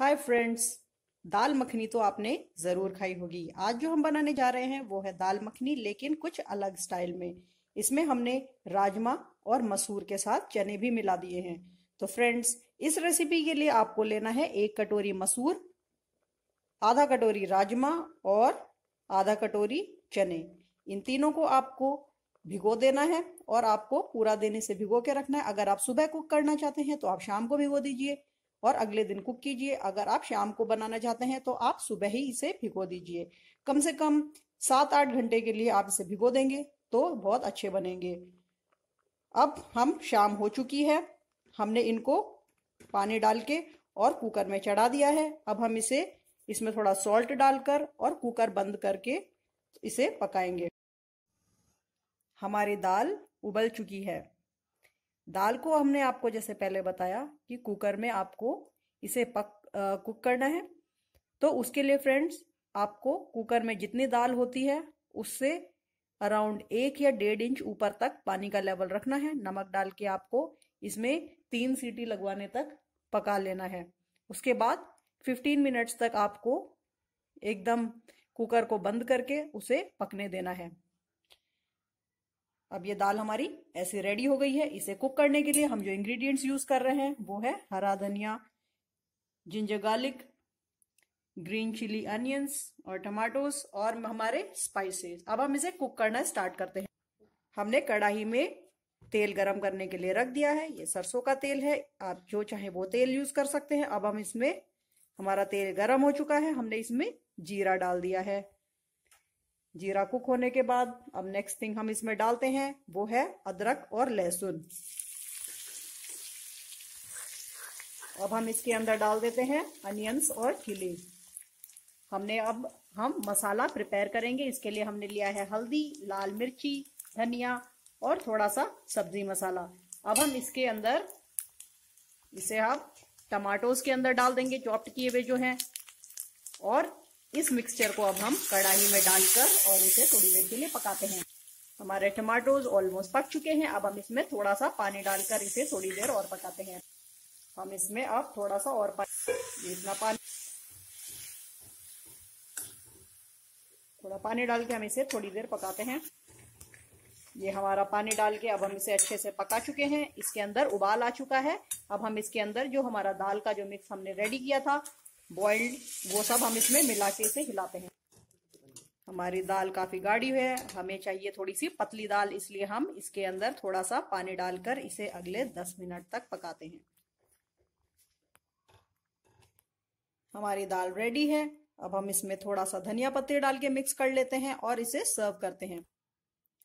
hi friends दाल मखनी तो आपने ज़रूर खाई होगी आज जो हम बनाने जा रहे हैं वो है दाल मखनी लेकिन कुछ अलग स्टाइल में इसमें हमने राजमा और मसूर के साथ चने भी मिला दिए हैं तो फ्रेंड्स इस रेसिपी के लिए आपको लेना है एक कटोरी मसूर आधा कटोरी राजमा और आधा कटोरी चने इन तीनों को आपको भिगो देना है और आपको पूरा देने से भिगो के रखना है अगर आप सुबह कुक करना चाहते हैं तो आप शाम को भिगो दीजिए और अगले दिन कुक कीजिए अगर आप शाम को बनाना चाहते हैं तो आप सुबह ही इसे भिगो दीजिए कम से कम सात आठ घंटे के लिए आप इसे भिगो देंगे तो बहुत अच्छे बनेंगे अब हम शाम हो चुकी है हमने इनको पानी डाल के और कुकर में चढ़ा दिया है अब हम इसे इसमें थोड़ा सॉल्ट डालकर और कुकर बंद करके इसे पकाएंगे हमारी दाल उबल चुकी है दाल को हमने आपको जैसे पहले बताया कि कुकर में आपको इसे पक आ, कुक करना है तो उसके लिए फ्रेंड्स आपको कुकर में जितनी दाल होती है उससे अराउंड एक या डेढ़ इंच ऊपर तक पानी का लेवल रखना है नमक डाल के आपको इसमें तीन सीटी लगवाने तक पका लेना है उसके बाद 15 मिनट्स तक आपको एकदम कुकर को बंद करके उसे पकने देना है अब ये दाल हमारी ऐसे रेडी हो गई है इसे कुक करने के लिए हम जो इंग्रेडिएंट्स यूज कर रहे हैं वो है हरा धनिया ginger garlic green chilli onions और टमाटोस और हमारे स्पाइसेस अब हम इसे कुक करना स्टार्ट करते हैं हमने कढ़ाई में तेल गरम करने के लिए रख दिया है ये सरसों का तेल है आप जो चाहे वो तेल यूज कर सकते हैं अब हम इसमें हमारा तेल गरम हो चुका है हमने इसमें जीरा डाल दिया है जीरा कुक होने के बाद अब नेक्स्ट थिंग हम इसमें डालते हैं वो है अदरक और लहसुन अब हम इसके अंदर डाल देते हैं अनियंस और चिली हमने अब हम मसाला प्रिपेयर करेंगे इसके लिए हमने लिया है हल्दी लाल मिर्ची धनिया और थोड़ा सा सब्जी मसाला अब हम इसके अंदर इसे हम टमाटोज के अंदर डाल देंगे चॉप्ट किए हुए जो हैं और इस मिक्सचर को अब हम कढ़ाई में डालकर और इसे थोड़ी देर के लिए पकाते हैं हमारे टमाटोज ऑलमोस्ट पक चुके हैं अब हम इसमें थोड़ा सा पानी डालकर इसे थोड़ी देर और पकाते हैं हम इसमें अब थोड़ा सा और पानी इतना पानी थोड़ा पानी डाल के हम इसे थोड़ी देर पकाते हैं ये हमारा पानी डाल के अब हम इसे अच्छे से पका चुके हैं इसके अंदर उबाल आ चुका है अब हम इसके अंदर जो हमारा दाल का जो मिक्स हमने रेडी किया था बॉइल्ड वो सब हम इसमें मिला के इसे हिलाते हैं हमारी दाल काफी गाढ़ी है हमें चाहिए थोड़ी सी पतली दाल इसलिए हम इसके अंदर थोड़ा सा पानी डालकर इसे अगले दस मिनट तक पकाते हैं हमारी दाल रेडी है अब हम इसमें थोड़ा सा धनिया पत्ते डाल के मिक्स कर लेते हैं और इसे सर्व करते हैं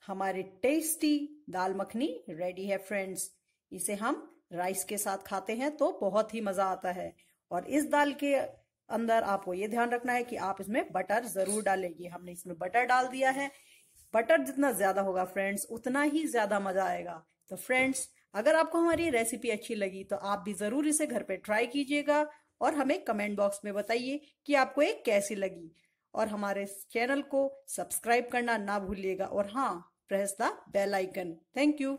हमारी टेस्टी दाल मखनी रेडी है फ्रेंड्स इसे हम राइस के साथ खाते हैं तो बहुत ही मजा आता है और इस दाल के अंदर आपको ये ध्यान रखना है कि आप इसमें बटर जरूर डालें ये हमने इसमें बटर डाल दिया है बटर जितना ज्यादा होगा फ्रेंड्स उतना ही ज्यादा मजा आएगा तो फ्रेंड्स अगर आपको हमारी रेसिपी अच्छी लगी तो आप भी जरूर इसे घर पे ट्राई कीजिएगा और हमें कमेंट बॉक्स में बताइए कि आपको ये कैसी लगी और हमारे चैनल को सब्सक्राइब करना ना भूलिएगा और हाँ press the bell icon thank you